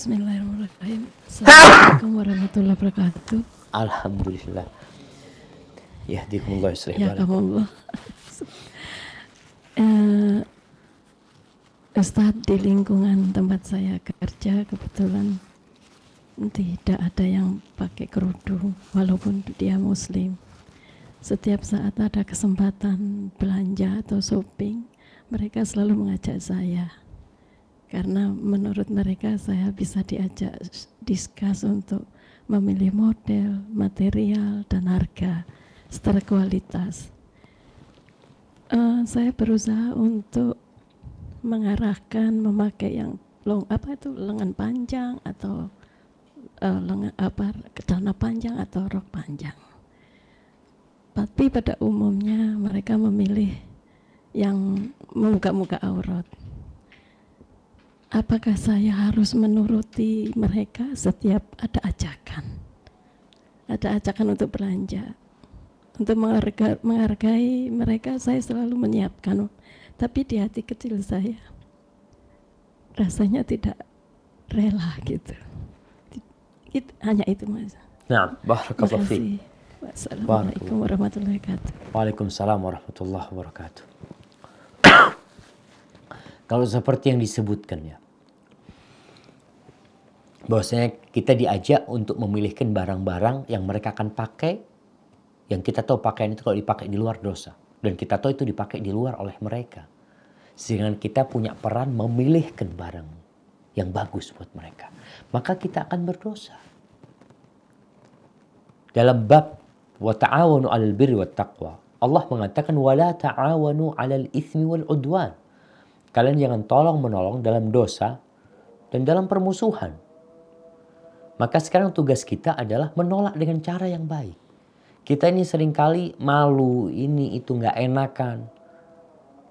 Bismillahirrahmanirrahim. Assalamualaikum warahmatullahi wabarakatuh. Alhamdulillah. Yahdikumullah yusrih Ya Allah. uh, Ustadz di lingkungan tempat saya kerja kebetulan tidak ada yang pakai kerudung walaupun dia muslim. Setiap saat ada kesempatan belanja atau shopping, mereka selalu mengajak saya karena menurut mereka saya bisa diajak diskus untuk memilih model, material, dan harga secara kualitas. Uh, saya berusaha untuk mengarahkan memakai yang long apa itu lengan panjang atau uh, lengan apa celana panjang atau rok panjang. Tapi pada umumnya mereka memilih yang membuka-muka aurat apakah saya harus menuruti mereka setiap ada ajakan ada ajakan untuk belanja untuk menghargai, mereka saya selalu menyiapkan tapi di hati kecil saya rasanya tidak rela gitu hanya itu mas nah barakallahu fiik Wassalamualaikum warahmatullahi wabarakatuh. Waalaikumsalam warahmatullahi wabarakatuh. Kalau seperti yang disebutkan ya. Bahwasanya kita diajak untuk memilihkan barang-barang yang mereka akan pakai. Yang kita tahu pakaian itu kalau dipakai di luar dosa. Dan kita tahu itu dipakai di luar oleh mereka. Sehingga kita punya peran memilihkan barang yang bagus buat mereka. Maka kita akan berdosa. Dalam bab wa ta'awanu 'alal birri wat taqwa. Allah mengatakan wala ta'awanu 'alal itsmi wal 'udwan. Kalian jangan tolong menolong dalam dosa dan dalam permusuhan. Maka sekarang tugas kita adalah menolak dengan cara yang baik. Kita ini seringkali malu, ini itu nggak enakan.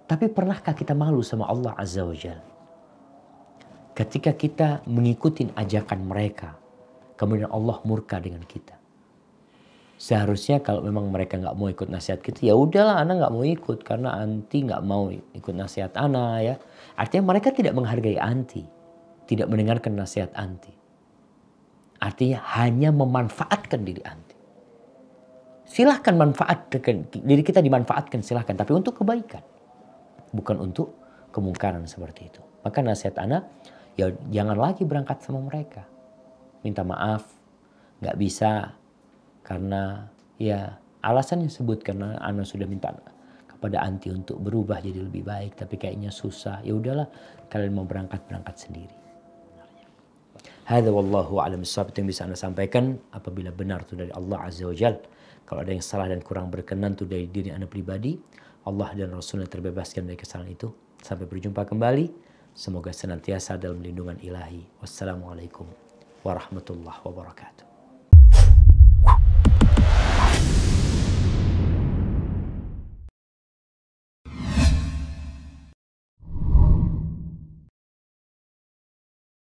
Tapi pernahkah kita malu sama Allah Azza wa Jal? Ketika kita mengikuti ajakan mereka, kemudian Allah murka dengan kita seharusnya kalau memang mereka nggak mau ikut nasihat kita ya udahlah anak nggak mau ikut karena anti nggak mau ikut nasihat anak ya artinya mereka tidak menghargai anti tidak mendengarkan nasihat anti artinya hanya memanfaatkan diri anti silahkan manfaatkan diri kita dimanfaatkan silahkan tapi untuk kebaikan bukan untuk kemungkaran seperti itu maka nasihat anak ya jangan lagi berangkat sama mereka minta maaf nggak bisa karena ya alasan yang sebut karena Ana sudah minta kepada anti untuk berubah jadi lebih baik tapi kayaknya susah ya udahlah kalian mau berangkat berangkat sendiri Hadza wallahu alam bisawab yang bisa Anda sampaikan apabila benar itu dari Allah Azza wajal Kalau ada yang salah dan kurang berkenan itu dari diri Anda pribadi, Allah dan Rasulnya terbebaskan dari kesalahan itu. Sampai berjumpa kembali. Semoga senantiasa dalam lindungan ilahi. Wassalamualaikum warahmatullahi wabarakatuh.